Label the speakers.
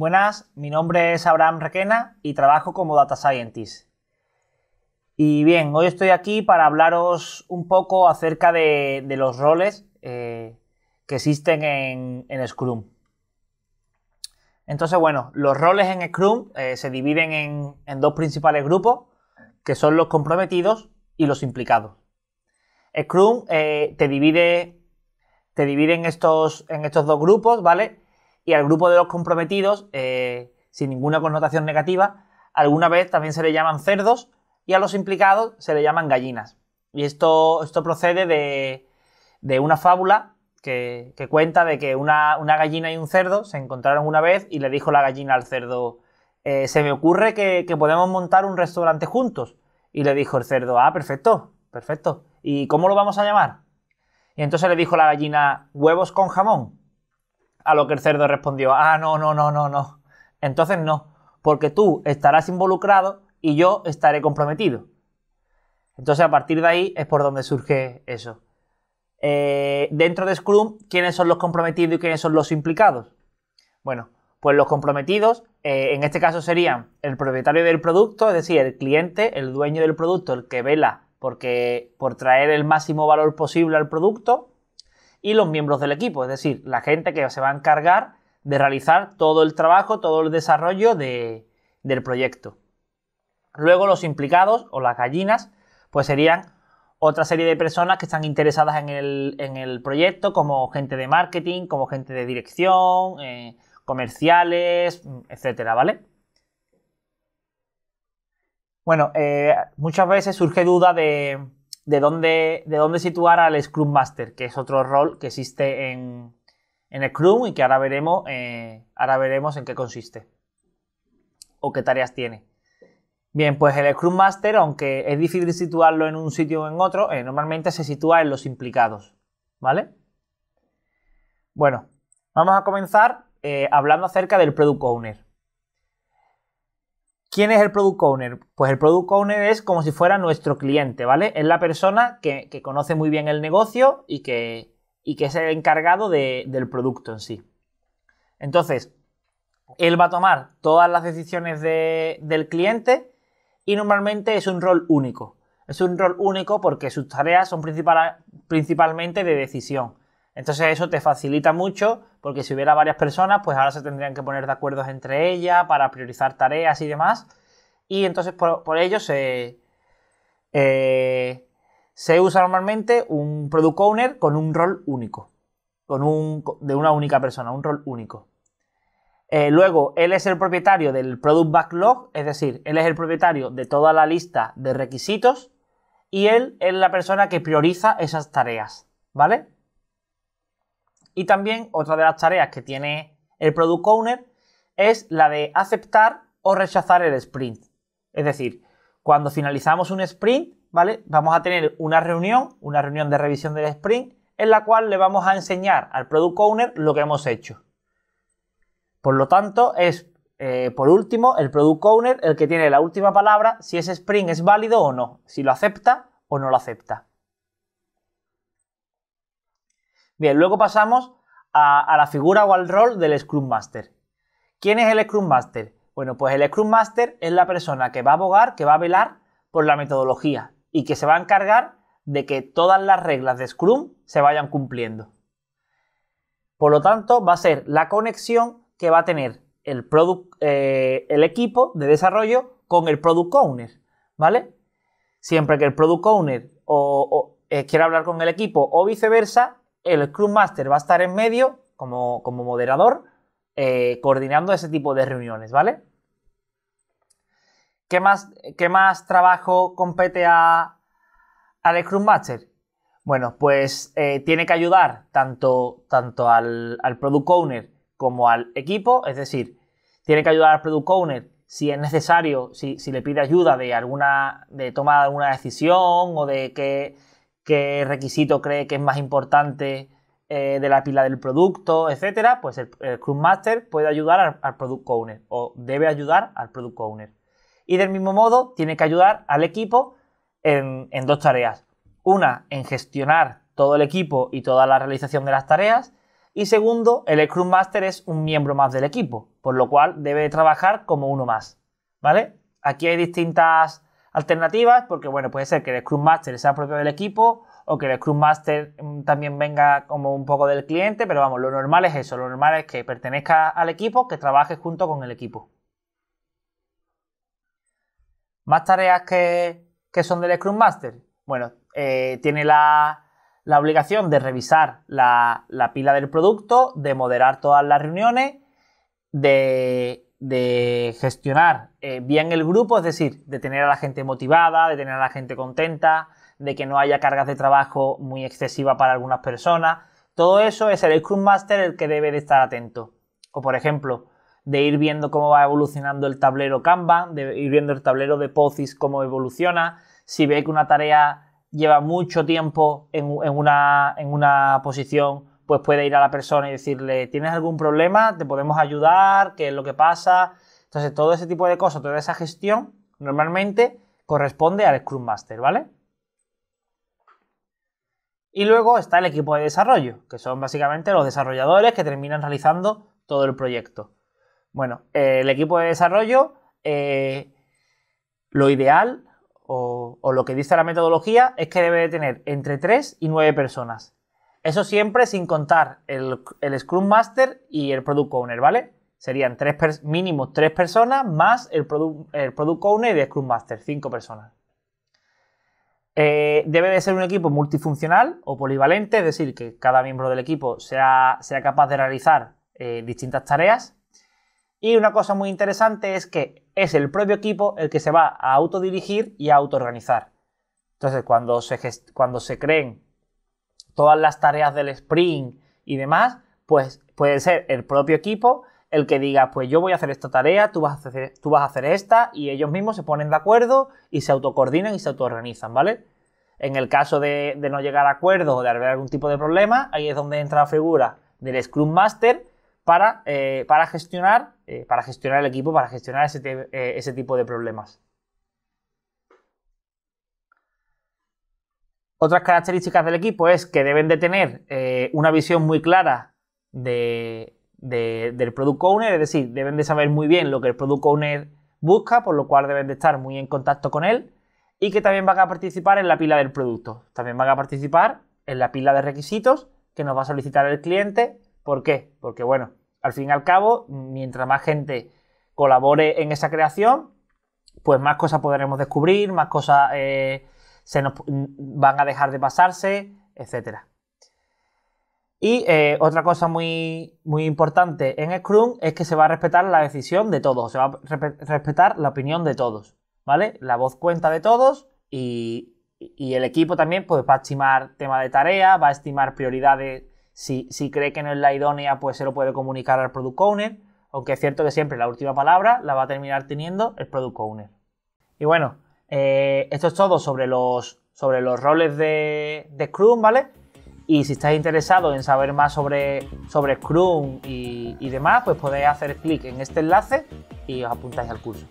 Speaker 1: Buenas, mi nombre es Abraham Requena y trabajo como Data Scientist. Y bien, hoy estoy aquí para hablaros un poco acerca de, los roles eh, que existen en, Scrum. Entonces, bueno, los roles en Scrum eh, se dividen en, dos principales grupos, que son los comprometidos y los implicados. Scrum eh, te divide, te divide estos, en estos dos grupos, ¿vale? y al grupo de los comprometidos, eh, sin ninguna connotación negativa, alguna vez también se le llaman cerdos y a los implicados se le llaman gallinas. Y esto, esto procede de, una fábula que, cuenta de que una, gallina y un cerdo se encontraron una vez y le dijo la gallina al cerdo, eh, se me ocurre que, que podemos montar un restaurante juntos. Y le dijo el cerdo, ah, perfecto, perfecto. ¿Y cómo lo vamos a llamar? Y entonces le dijo la gallina, huevos con jamón. A lo que el cerdo respondió, ah, no, no, no, no, no. Entonces no, porque tú estarás involucrado y yo estaré comprometido. Entonces a partir de ahí es por donde surge eso. Eh, dentro de Scrum, ¿quiénes son los comprometidos y quiénes son los implicados? Bueno, pues los comprometidos eh, en este caso serían el propietario del producto, es decir, el cliente, el dueño del producto, el que vela porque, por traer el máximo valor posible al producto y los miembros del equipo, es decir, la gente que se va a encargar de realizar todo el trabajo, todo el desarrollo del proyecto. Luego los implicados o las gallinas, pues serían otra serie de personas que están interesadas en el, proyecto, como gente de marketing, como gente de dirección, eh, comerciales, etcétera, ¿vale? Bueno, eh, muchas veces surge duda de, de dónde, de dónde situar al Scrum Master, que es otro rol que existe en, en Scrum y que ahora veremos, eh, ahora veremos en qué consiste o qué tareas tiene. Bien, pues el Scrum Master, aunque es difícil situarlo en un sitio o en otro, eh, normalmente se sitúa en los implicados, ¿vale? Bueno, vamos a comenzar eh, hablando acerca del Product Owner. ¿Quién es el product owner? Pues el product owner es como si fuera nuestro cliente, ¿vale? Es la persona que, conoce muy bien el negocio y que, es el encargado del producto en sí. Entonces, él va a tomar todas las decisiones del cliente y normalmente es un rol único. Es un rol único porque sus tareas son principalmente de decisión. Entonces eso te facilita mucho porque si hubiera varias personas, pues ahora se tendrían que poner de acuerdos entre ellas para priorizar tareas y demás. Y entonces por, ello eh, se, usa normalmente un product owner con un rol único, con de una única persona, un rol único. Eh, luego, él es el propietario del product backlog, es decir, él es el propietario de toda la lista de requisitos y él es la persona que prioriza esas tareas, ¿vale? Y también otra de las tareas que tiene el product owner es la de aceptar o rechazar el sprint. Es decir, cuando finalizamos un sprint, ¿vale? Vamos a tener una reunión, una reunión de revisión del sprint, en la cual le vamos a enseñar al product owner lo que hemos hecho. Por lo tanto, es eh, por último el product owner el que tiene la última palabra si ese sprint es válido o no, si lo acepta o no lo acepta. Bien, luego pasamos a, la figura o al rol del Scrum Master. ¿Quién es el Scrum Master? Bueno, pues el Scrum Master es la persona que va a abogar, que va a velar por la metodología y que se va a encargar de que todas las reglas de Scrum se vayan cumpliendo. Por lo tanto, va a ser la conexión que va a tener el, eh, equipo de desarrollo con el Product Owner, ¿vale? Siempre que el Product Owner o, eh, quiera hablar con el equipo o viceversa, el Scrum Master va a estar en medio como, como moderador, eh, coordinando ese tipo de reuniones, ¿vale? ¿Qué más, más trabajo compete a, al Scrum Master? Bueno, pues eh, tiene que ayudar tanto, tanto al, al, Product Owner como al equipo, es decir, tiene que ayudar al Product Owner si es necesario, si, le pide ayuda de alguna, de toma alguna decisión o de que qué requisito cree que es más importante eh, de la pila del producto, etcétera, pues el, Scrum Master puede ayudar al, Product Owner o debe ayudar al Product Owner. Y del mismo modo, tiene que ayudar al equipo en, dos tareas. Una, en gestionar todo el equipo y toda la realización de las tareas. Y segundo, el Scrum Master es un miembro más del equipo, por lo cual debe trabajar como uno más. ¿Vale? Aquí hay distintas alternativas, porque bueno, puede ser que el Scrum Master sea propio del equipo o que el Scrum Master mm, también venga como un poco del cliente, pero vamos, lo normal es eso, lo normal es que pertenezca al equipo, que trabaje junto con el equipo. Más tareas que, son del Scrum Master. Bueno, eh, tiene la, obligación de revisar la, la pila del producto, de moderar todas las reuniones, de de gestionar eh, bien el grupo, es decir, de tener a la gente motivada, de tener a la gente contenta, de que no haya cargas de trabajo muy excesiva para algunas personas. Todo eso es el Scrum Master el que debe de estar atento. O por ejemplo, de ir viendo cómo va evolucionando el tablero Kanban, de ir viendo el tablero de POCIS cómo evoluciona, si ve que una tarea lleva mucho tiempo en una posición pues puede ir a la persona y decirle, ¿tienes algún problema? ¿Te podemos ayudar? ¿Qué es lo que pasa? Entonces, todo ese tipo de cosas, toda esa gestión, normalmente corresponde al Scrum Master, ¿vale? Y luego está el equipo de desarrollo, que son básicamente los desarrolladores que terminan realizando todo el proyecto. Bueno, eh, el equipo de desarrollo, eh, lo ideal o, lo que dice la metodología es que debe de tener entre 3 y 9 personas. Eso siempre sin contar el, el Scrum Master y el Product Owner, ¿vale? Serían tres mínimo tres personas más el Product, el product Owner y el Scrum Master, cinco personas. Eh, debe de ser un equipo multifuncional o polivalente, es decir, que cada miembro del equipo sea, sea capaz de realizar eh, distintas tareas. Y una cosa muy interesante es que es el propio equipo el que se va a autodirigir y a autoorganizar. Entonces, cuando se, cuando se creen todas las tareas del sprint y demás, pues puede ser el propio equipo el que diga, pues yo voy a hacer esta tarea, tú vas a hacer, tú vas a hacer esta, y ellos mismos se ponen de acuerdo y se coordinan y se autoorganizan, ¿vale? En el caso de, no llegar a acuerdo o de haber algún tipo de problema, ahí es donde entra la figura del Scrum Master para, eh, gestionar, eh, para gestionar el equipo, para gestionar ese eh, tipo de problemas. Otras características del equipo es que deben de tener eh, una visión muy clara del product owner, es decir, deben de saber muy bien lo que el product owner busca, por lo cual deben de estar muy en contacto con él y que también van a participar en la pila del producto. También van a participar en la pila de requisitos que nos va a solicitar el cliente. ¿Por qué? Porque, bueno, al fin y al cabo, mientras más gente colabore en esa creación, pues más cosas podremos descubrir, más cosas eh, se nos, van a dejar de pasarse, etc. Y eh, otra cosa muy, muy importante en Scrum es que se va a respetar la decisión de todos, se va a respetar la opinión de todos, ¿vale? La voz cuenta de todos y, el equipo también pues, va a estimar tema de tarea, va a estimar prioridades. Si, si cree que no es la idónea, pues se lo puede comunicar al Product Owner, aunque es cierto que siempre la última palabra la va a terminar teniendo el Product Owner. Y bueno, eh, esto es todo sobre los, sobre los roles de, Scrum, ¿vale? Y si estáis interesados en saber más sobre, Scrum y, y demás, pues podéis hacer clic en este enlace y os apuntáis al curso.